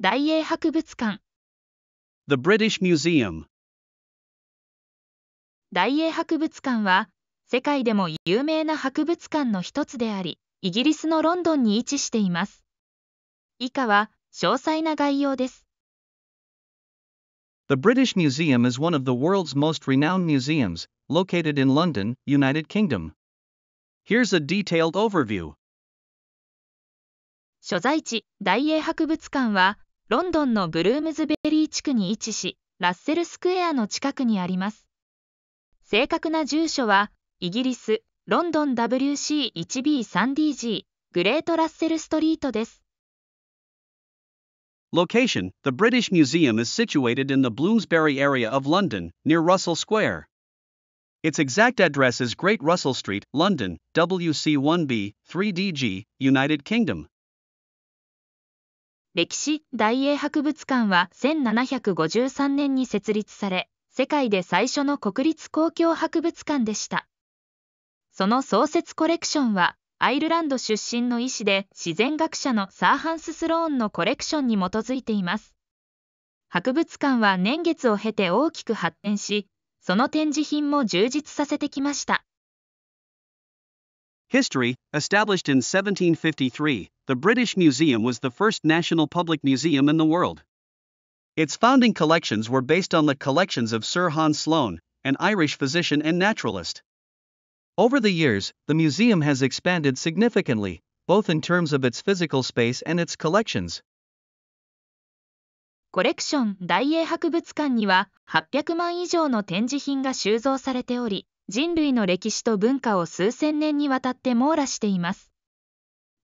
大英博物館 The British Museum 大英博物館は世界でも有名な博物館の一つでありイギリスのロンドンに位置しています以下は詳細な概要です The British Museum is one of the world's most renowned museums, located in London, United Kingdom. Here's a detailed overview. 所在地大英博物館はロンドンのブルームズベリー地区に位置し、ラッセルスクエアの近くにあります。正確な住所は、イギリス、ロンドン WC1B3DG、グレート・ラッセルストリートです。Location The British Museum is situated in the Bloomsbury area of London, near Russell Square. Its exact address is Great Russell Street, London, WC1B, 3DG, United Kingdom. 歴史大英博物館は1753年に設立され、世界で最初の国立公共博物館でした。その創設コレクションは、アイルランド出身の医師で自然学者のサーハンス・スローンのコレクションに基づいています。博物館は年月を経て大きく発展し、その展示品も充実させてきました。History, established in 1753, the British Museum was the first national public museum in the world. Its founding collections were based on the collections of Sir Hans Sloane, an Irish physician and naturalist. Over the years, the museum has expanded significantly, both in terms of its physical space and its collections. コレクション大英博物館には800万以上の展示品が収蔵されており、人類の歴史と文化を数千年にわたって網羅しています。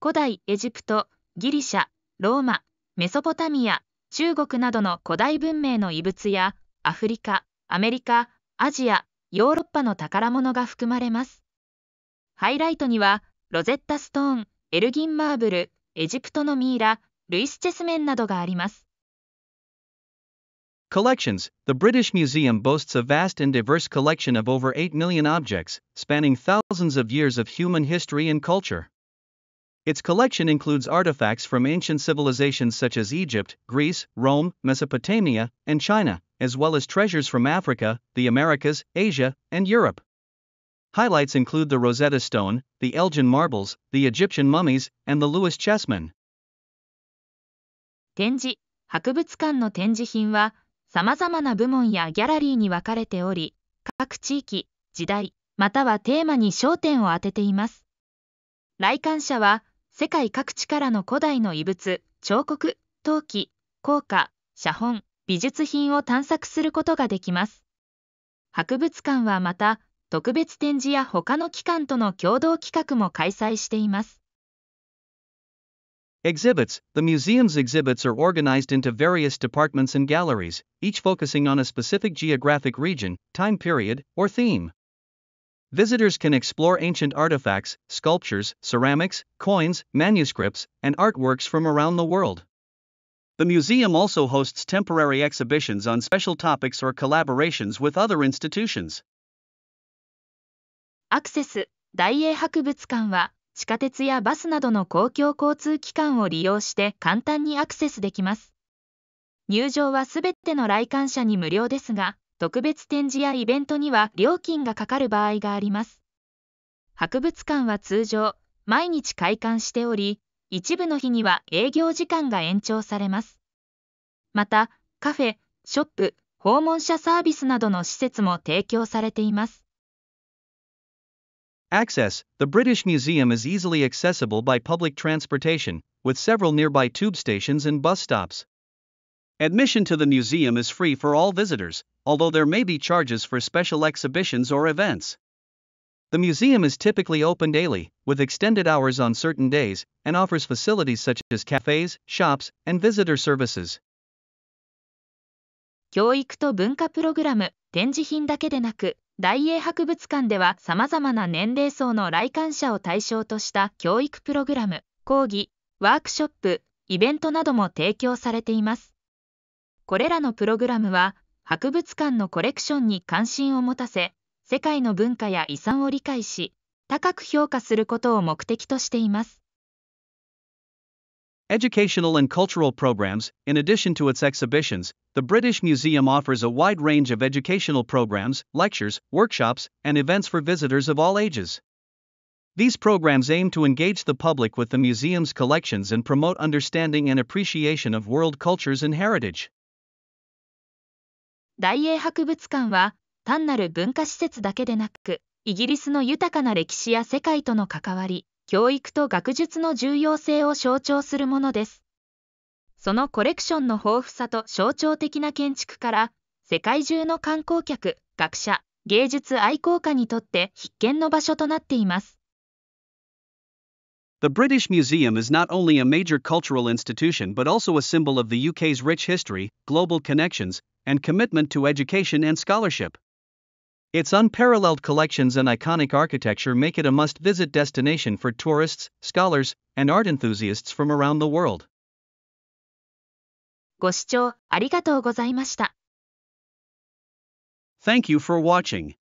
古代エジプト、ギリシャ、ローマ、メソポタミア、中国などの古代文明の遺物や、アフリカ、アメリカ、アジア、ヨーロッパの宝物が含まれます。ハイライトには、ロゼッタストーン、エルギンマーブル、エジプトのミイラ、ルイスチェスメンなどがあります。Collections The British Museum boasts a vast and diverse collection of over 8 million objects, spanning thousands of years of human history and culture. Its collection includes artifacts from ancient civilizations such as Egypt, Greece, Rome, Mesopotamia, and China, as well as treasures from Africa, the Americas, Asia, and Europe. Highlights include the Rosetta Stone, the Elgin Marbles, the Egyptian Mummies, and the Lewis Chessmen. 世界各地からの古代の遺物、彫刻、陶器、硬貨、写本、美術品を探索することができます。博物館はまた、特別展示や他の機関との共同企画も開催しています。Exhibits The museum's exhibits are organized into various departments and galleries, each focusing on a specific geographic region, time period, or theme. visitors can explore ancient artifacts, sculptures, ceramics, coins, manuscripts, and artworks from around the world. The museum also hosts temporary exhibitions on special topics or collaborations with other institutions. アクセス大英博物館は地下鉄やバスなどの公共交通機関を利用して簡単にアクセスできます。入場はすべての来館者に無料ですが、特別展示やイベントには料金がかかる場合があります。博物館は通常、毎日開館しており、一部の日には営業時間が延長されます。また、カフェ、ショップ、訪問者サービスなどの施設も提供されています。Access The British Museum is easily accessible by public transportation, with several nearby tube stations and bus stops. Admission to the museum is free for all visitors, although there may be charges for special exhibitions or events. The museum is typically open daily, with extended hours on certain days, and offers facilities such as cafes, shops, and visitor services. 教育と文化プログラム、展示品だけでなく、大英博物館では様々な年齢層の来館者を対象とした教育プログラム、講義、ワークショップ、イベントなども提供されています。これらのプログラムは博物館のコレクションに関心を持たせ、世界の文化や遺産を理解し、高く評価することを目的としています。Educational and cultural programs, in addition to its exhibitions, the British Museum offers a wide range of educational programs, lectures, workshops, and events for visitors of all ages. These programs aim to engage the public with the museum's collections and promote understanding and appreciation of world cultures and heritage. 大英博物館は単なる文化施設だけでなく、イギリスの豊かな歴史や世界との関わり、教育と学術の重要性を象徴するものです。そのコレクションの豊富さと象徴的な建築から、世界中の観光客、学者、芸術愛好家にとって必見の場所となっています。The British Museum is not only a major cultural institution but also a symbol of the UK's rich history, global connections, and commitment to education and scholarship. Its unparalleled collections and iconic architecture make it a must visit destination for tourists, scholars, and art enthusiasts from around the world. Thank you for watching.